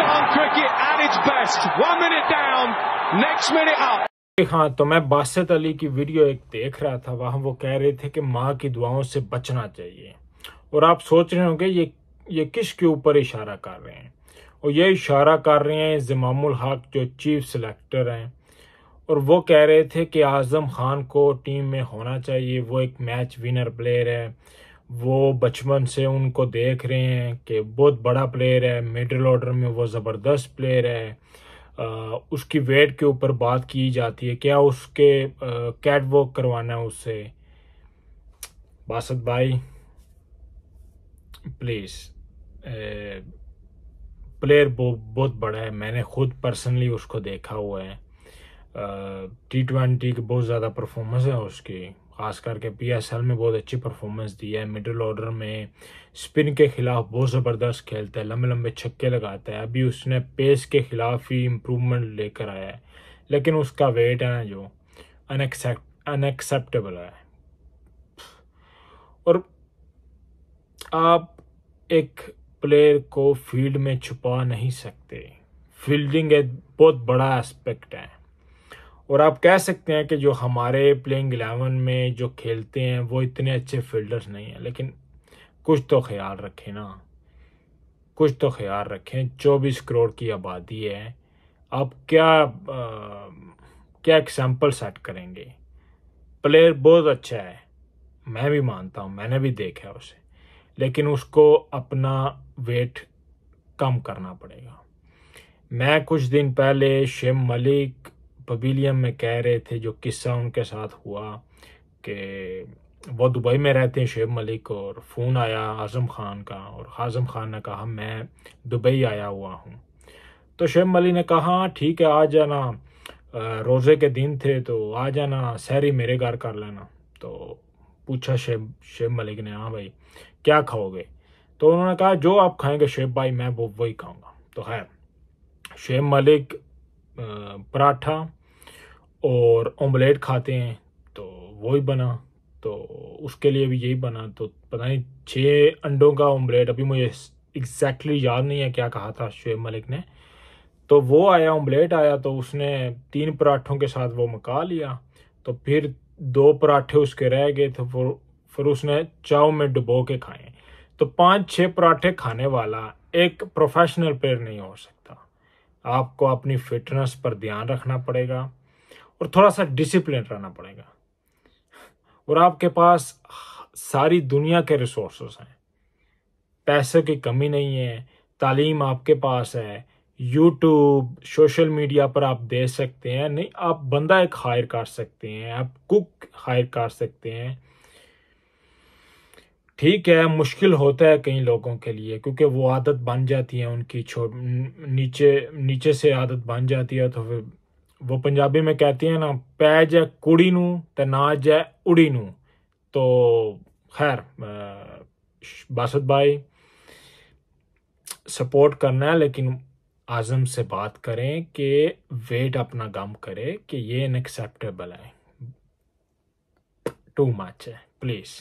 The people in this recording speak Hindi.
Sham cricket at its best. One minute down, next minute up. हाँ तो मैं बासित अली की वीडियो एक देख रहा था वहां वो कह रहे थे कि माँ की दुआओं से बचना चाहिए और आप सोच रहे होंगे ये ये किस के ऊपर इशारा कर रहे हैं और ये इशारा कर रहे हैं जमामुल हक जो चीफ सिलेक्टर हैं और वो कह रहे थे कि आज़म खान को टीम में होना चाहिए वो एक मैच विनर प्लेयर है वो बचपन से उनको देख रहे हैं कि बहुत बड़ा प्लेयर है मिडिल ऑर्डर में वो ज़बरदस्त प्लेयर है आ, उसकी वेट के ऊपर बात की जाती है क्या उसके कैट वॉक करवाना है उससे बासत भाई प्लीज़ प्लेयर वो बहुत बड़ा है मैंने खुद पर्सनली उसको देखा हुआ है टी ट्वेंटी की बहुत ज़्यादा परफॉर्मेंस है उसकी ख़ास करके पीएसएल में बहुत अच्छी परफॉर्मेंस दी है मिडिल ऑर्डर में स्पिन के ख़िलाफ़ बहुत ज़बरदस्त खेलता है लंबे लंबे छक्के लगाता है अभी उसने पेस के ख़िलाफ़ ही इम्प्रूवमेंट लेकर आया है लेकिन उसका वेट है ना जो अनएक्सेप्टेबल है और आप एक प्लेयर को फील्ड में छुपा नहीं सकते फील्डिंग एक बहुत बड़ा एस्पेक्ट है और आप कह सकते हैं कि जो हमारे प्लेइंग एलेवन में जो खेलते हैं वो इतने अच्छे फील्डर्स नहीं हैं लेकिन कुछ तो ख्याल रखें ना कुछ तो ख्याल रखें चौबीस करोड़ की आबादी है आप क्या आ, क्या एग्जाम्पल सेट करेंगे प्लेयर बहुत अच्छा है मैं भी मानता हूँ मैंने भी देखा है उसे लेकिन उसको अपना वेट कम करना पड़ेगा मैं कुछ दिन पहले शिम मलिक पवीलियम में कह रहे थे जो किस्सा उनके साथ हुआ कि वो दुबई में रहते हैं शेब मलिक और फ़ोन आया आज़म खान का और आज़म खान ने कहा मैं दुबई आया हुआ हूँ तो शेब मलिक ने कहा हाँ, ठीक है आ जाना रोज़े के दिन थे तो आ जाना सहरी मेरे घर कर लेना तो पूछा शेब शेब मलिक ने हाँ भाई क्या खाओगे तो उन्होंने कहा जो आप खाएंगे शेब भाई मैं वो वही खाऊंगा तो खैर शेब मलिक पराठा और ऑमलेट खाते हैं तो वो ही बना तो उसके लिए भी यही बना तो पता नहीं छः अंडों का ऑमलेट अभी मुझे एग्जैक्टली exactly याद नहीं है क्या कहा था शुएब मलिक ने तो वो आया ऑमलेट आया तो उसने तीन पराठों के साथ वो मका लिया तो फिर दो पराठे उसके रह गए तो फिर फिर उसने चाव में डुबो के खाए तो पाँच छः पराठे खाने वाला एक प्रोफेशनल प्लेयर नहीं हो सकता आपको अपनी फिटनेस पर ध्यान रखना पड़ेगा और थोड़ा सा डिसिप्लिन रहना पड़ेगा और आपके पास सारी दुनिया के रिसोर्स हैं पैसे की कमी नहीं है तालीम आपके पास है यूट्यूब सोशल मीडिया पर आप दे सकते हैं नहीं आप बंदा एक हायर कर सकते हैं आप कुक हायर कर सकते हैं ठीक है मुश्किल होता है कई लोगों के लिए क्योंकि वो आदत बन जाती है उनकी छो नीचे नीचे से आदत बन जाती है तो फिर वो पंजाबी में कहती है ना पै जै कुड़ी नू ते ना जै उड़ी नू तो खैर बासत भाई सपोर्ट करना है लेकिन आज़म से बात करें कि वेट अपना गम करे कि ये इनएक्सेप्टेबल है टू मच है प्लीज़